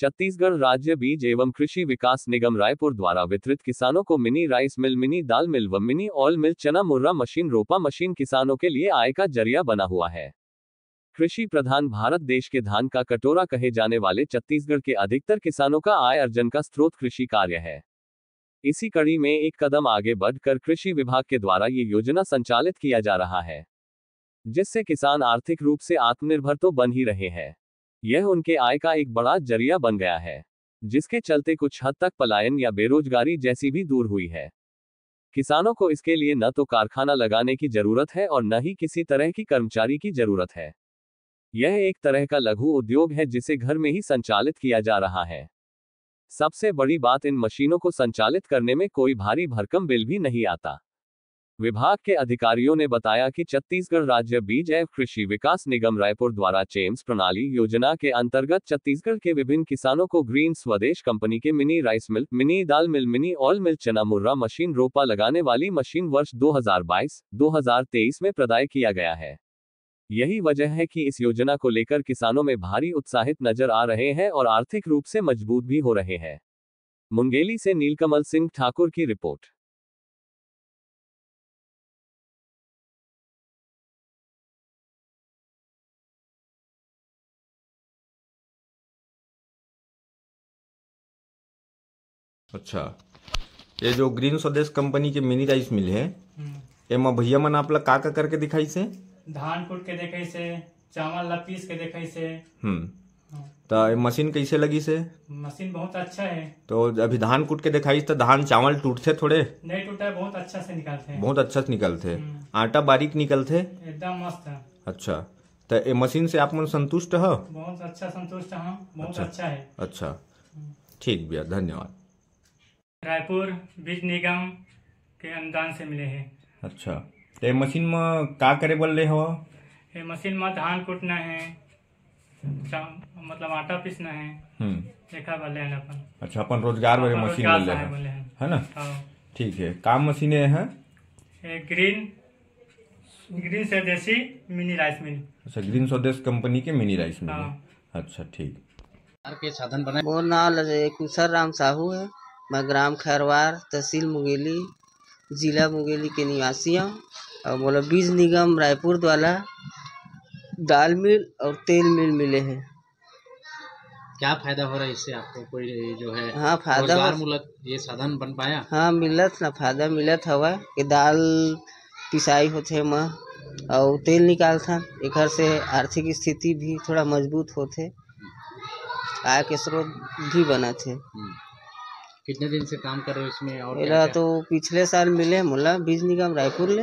छत्तीसगढ़ राज्य बीज एवं कृषि विकास निगम रायपुर द्वारा वितरित किसानों को मिनी राइस मिल मिनी दाल मिल व मिनी ऑयल मिल चना मुर्रा मशीन रोपा मशीन किसानों के लिए आय का जरिया बना हुआ है कृषि प्रधान भारत देश के धान का कटोरा कहे जाने वाले छत्तीसगढ़ के अधिकतर किसानों का आय अर्जन का स्रोत कृषि कार्य है इसी कड़ी में एक कदम आगे बढ़कर कृषि विभाग के द्वारा ये योजना संचालित किया जा रहा है जिससे किसान आर्थिक रूप से आत्मनिर्भर तो बन ही रहे हैं यह उनके आय का एक बड़ा जरिया बन गया है जिसके चलते कुछ हद तक पलायन या बेरोजगारी जैसी भी दूर हुई है किसानों को इसके लिए न तो कारखाना लगाने की जरूरत है और न ही किसी तरह की कर्मचारी की जरूरत है यह एक तरह का लघु उद्योग है जिसे घर में ही संचालित किया जा रहा है सबसे बड़ी बात इन मशीनों को संचालित करने में कोई भारी भरकम बिल भी नहीं आता विभाग के अधिकारियों ने बताया कि छत्तीसगढ़ राज्य बीज एवं कृषि विकास निगम रायपुर द्वारा चेम्स प्रणाली योजना के अंतर्गत छत्तीसगढ़ के विभिन्न किसानों को ग्रीन स्वदेश कंपनी के मिनी राइस मिल मिनी दाल मिल मिनी ऑयल मिल चना मुर्रा मशीन रोपा लगाने वाली मशीन वर्ष 2022, 2023 में प्रदाय किया गया है यही वजह है कि इस योजना को लेकर किसानों में भारी उत्साहित नजर आ रहे हैं और आर्थिक रूप से मजबूत भी हो रहे हैं मुंगेली से नीलकमल सिंह ठाकुर की रिपोर्ट अच्छा ये जो ग्रीन स्वदेश कंपनी के मिनी राइस मिल है हम्म। एमा भैया मन आप ला का का करके दिखाई से धान कुट के देखे से चावल लपीस के देखे से हम्म तो मशीन कैसे लगी से मशीन बहुत अच्छा है तो अभी धान कूट के दिखाई तो धान चावल टूटते थोड़े नहीं टूटा बहुत अच्छा से निकलते बहुत अच्छा से निकलते हम्म। आटा बारीक निकलते एकदम मस्त अच्छा तो ये मशीन से आप मन संतुष्ट हो बहुत अच्छा संतुष्ट हाँ बहुत अच्छा, अच्छा है अच्छा हम्म। ठीक भैया धन्यवाद रायपुर बीज निगम के अनुदान से मिले हैं अच्छा तो मशीन में का करे बोल रहे हो ये मशीन में धान कूटना है मतलब आटा पीसना है हम्म। देखा बोले हैं अपन अच्छा अपन रोजगार वाले मशीन बोले हैं है, है।, है ना हाँ। ठीक है काम मशीने है green green Swadeshi mini rice mill अच्छा ग्रीन स्वदेश कंपनी के मिनी राइस मिल हाँ। अच्छा ठीक के साधन बनाए वो नाम कुशल राम साहू है मैं ग्राम खैरवार तहसील मुंगेली ज़िला मुंगेली के निवासी हूँ और बोला बीज निगम रायपुर द्वारा दाल मिल और तेल मिल मिले हैं क्या फायदा हो रहा है इससे आपको कोई जो है हाँ फायदा मुलत ये साधन बन पाया हाँ मिलत ना फायदा मिलत हवा कि दाल पिसाई होते माँ और तेल निकालता एक से आर्थिक स्थिति भी थोड़ा मजबूत होते आय के स्रोत भी बना थे हम्म। कितने दिन से काम कर रहे हो इसमें और मेरा तो पिछले साल मिले मुला बीज निगम रायपुर ले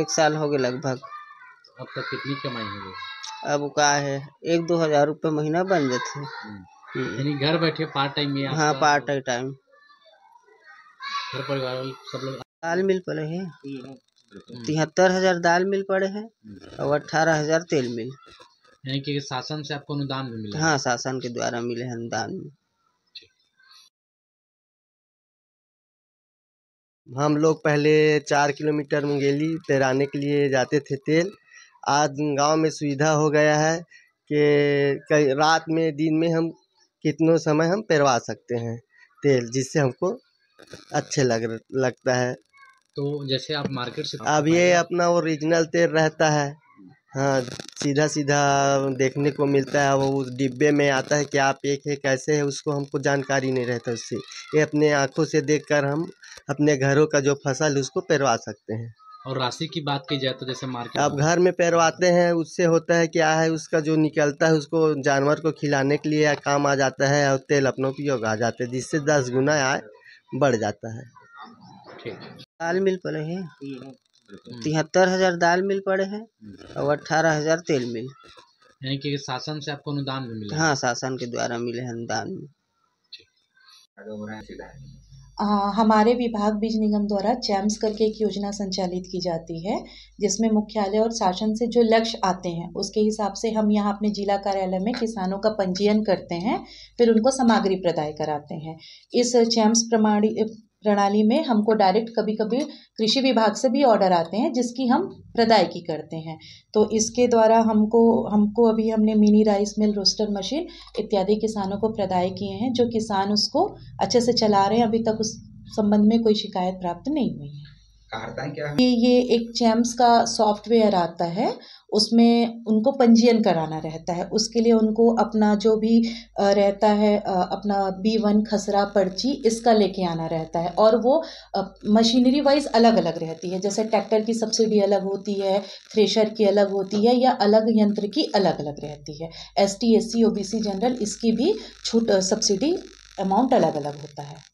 एक साल हो गए लगभग अब तक कितनी कमाई हुई अब का है एक दो हजार रुपये महीना बन जाते हम्म। हम्म। यानी घर बैठे पार्ट टाइम में हाँ पार्ट टाइम घर परिवार सब लोग दाल मिल पड़े हैं तिहत्तर हजार दाल मिल पड़े हैं हम्म। और अठारह हजार तेल मिल यानी कि शासन से आपको अनुदान भी मिला हाँ शासन के द्वारा मिले हैं अनुदान में हम लोग पहले चार किलोमीटर मुंगेली तैराने के लिए जाते थे तेल आज गाँव में सुविधा हो गया है कि कई रात में दिन में हम कितनों समय हम पैरवा सकते हैं तेल जिससे हमको अच्छे लग लगता है तो जैसे आप मार्केट से अब ये अपना ओरिजिनल तेल रहता है हाँ सीधा सीधा देखने को मिलता है वो उस डिब्बे में आता है क्या एक है कैसे है उसको हमको जानकारी नहीं रहता उससे ये अपने आँखों से देखकर हम अपने घरों का जो फसल उसको पैरवा सकते हैं और राशि की बात की जाए तो जैसे मार्केट अब घर में पैरवाते हैं उससे होता है क्या है उसका जो निकलता है उसको जानवर को खिलाने के लिए काम आ जाता है और तेल अपना उपयोग आ जाते हैं जिससे दस गुना आय बढ़ जाता है ठीक दाल मिल पड़े है हम्म। हम्म। तिहत्तर हजार दाल मिल पड़े हैं और अठारह हजार तेल मिल यानी कि शासन से आपको अनुदान भी मिले हाँ शासन के द्वारा मिले हैं अनुदान हमारे विभाग बीज निगम द्वारा चैम्स करके एक योजना संचालित की जाती है जिसमें मुख्यालय और शासन से जो लक्ष्य आते हैं उसके हिसाब से हम यहाँ अपने जिला कार्यालय में किसानों का पंजीयन करते हैं फिर उनको सामग्री प्रदाय कराते हैं इस चैम्स प्रमाणी प्रणाली में हमको डायरेक्ट कभी कभी कृषि विभाग से भी ऑर्डर आते हैं जिसकी हम प्रदायकी करते हैं तो इसके द्वारा हमको हमको अभी हमने mini rice mill roaster machine इत्यादि किसानों को प्रदाय किए हैं जो किसान उसको अच्छे से चला रहे हैं अभी तक उस संबंध में कोई शिकायत प्राप्त नहीं हुई है है क्या है ये ये एक चैम्स का सॉफ्टवेयर आता है उसमें उनको पंजीयन कराना रहता है उसके लिए उनको अपना जो भी रहता है अपना बी वन खसरा पर्ची इसका लेके आना रहता है और वो मशीनरी वाइज अलग अलग रहती है जैसे ट्रैक्टर की सब्सिडी अलग होती है थ्रेशर की अलग होती है या अलग यंत्र की अलग अलग रहती है S T S C O B C general इसकी भी छूट सब्सिडी अमाउंट अलग अलग होता है